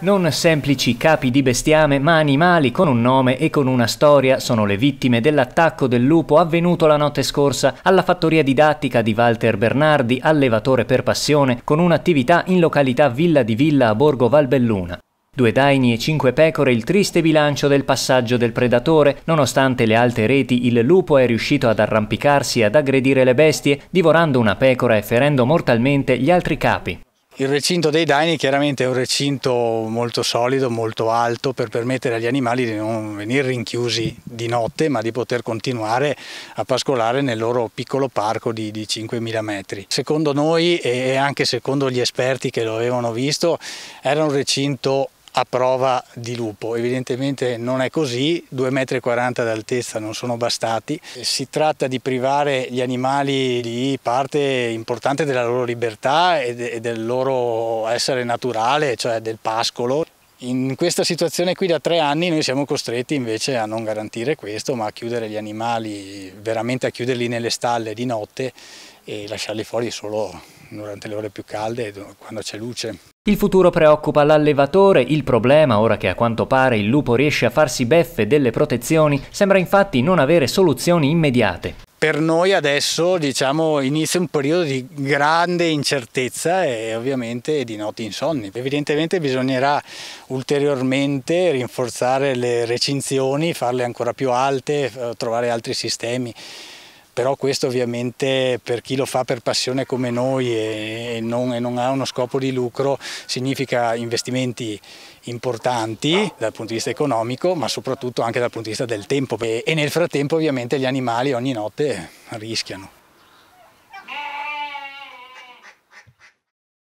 Non semplici capi di bestiame, ma animali con un nome e con una storia sono le vittime dell'attacco del lupo avvenuto la notte scorsa alla fattoria didattica di Walter Bernardi, allevatore per passione, con un'attività in località Villa di Villa a Borgo Valbelluna. Due daini e cinque pecore il triste bilancio del passaggio del predatore, nonostante le alte reti il lupo è riuscito ad arrampicarsi e ad aggredire le bestie, divorando una pecora e ferendo mortalmente gli altri capi. Il recinto dei daini chiaramente è un recinto molto solido, molto alto per permettere agli animali di non venire rinchiusi di notte ma di poter continuare a pascolare nel loro piccolo parco di, di 5.000 metri. Secondo noi e anche secondo gli esperti che lo avevano visto era un recinto a prova di lupo. Evidentemente non è così, 2,40 m d'altezza non sono bastati. Si tratta di privare gli animali di parte importante della loro libertà e del loro essere naturale, cioè del pascolo. In questa situazione qui da tre anni noi siamo costretti invece a non garantire questo, ma a chiudere gli animali, veramente a chiuderli nelle stalle di notte e lasciarli fuori solo durante le ore più calde quando c'è luce. Il futuro preoccupa l'allevatore, il problema, ora che a quanto pare il lupo riesce a farsi beffe delle protezioni, sembra infatti non avere soluzioni immediate. Per noi adesso diciamo, inizia un periodo di grande incertezza e ovviamente di noti insonni. Evidentemente bisognerà ulteriormente rinforzare le recinzioni, farle ancora più alte, eh, trovare altri sistemi però questo ovviamente per chi lo fa per passione come noi e non, e non ha uno scopo di lucro significa investimenti importanti dal punto di vista economico ma soprattutto anche dal punto di vista del tempo e, e nel frattempo ovviamente gli animali ogni notte rischiano.